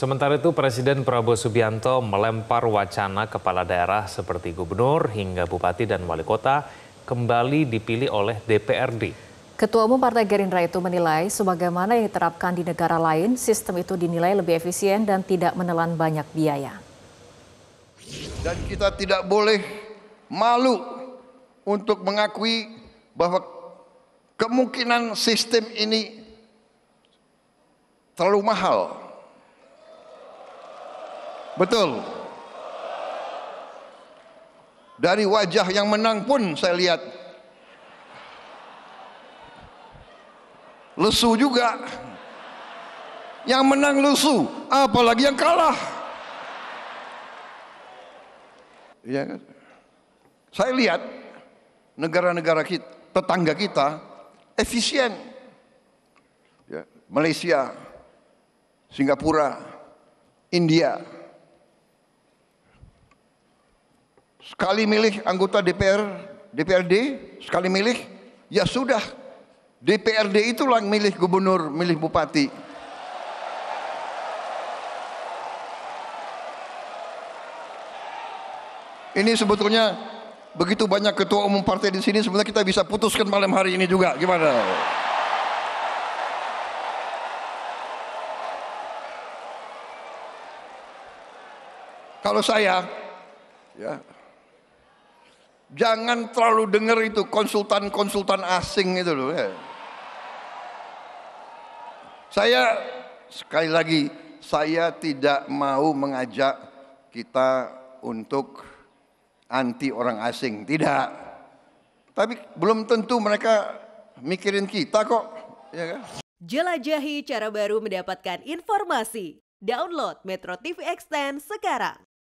Sementara itu Presiden Prabowo Subianto melempar wacana kepala daerah seperti gubernur hingga bupati dan wali kota kembali dipilih oleh DPRD. Ketua Umum Partai Gerindra itu menilai, sebagaimana yang diterapkan di negara lain, sistem itu dinilai lebih efisien dan tidak menelan banyak biaya. Dan kita tidak boleh malu untuk mengakui bahwa kemungkinan sistem ini terlalu mahal Betul. Dari wajah yang menang pun saya lihat lesu juga. Yang menang lesu, apalagi yang kalah. Ya Saya lihat negara-negara kita, tetangga kita efisien. Ya, Malaysia, Singapura, India, sekali milih anggota DPR, DPRD, sekali milih, ya sudah. DPRD itu itulah milih gubernur, milih bupati. Ini sebetulnya begitu banyak ketua umum partai di sini sebenarnya kita bisa putuskan malam hari ini juga. Gimana? Kalau saya ya Jangan terlalu dengar itu konsultan-konsultan asing itu loh. Ya. Saya sekali lagi saya tidak mau mengajak kita untuk anti orang asing, tidak. Tapi belum tentu mereka mikirin kita kok, ya kan? Jelajahi cara baru mendapatkan informasi. Download Metro TV Extend sekarang.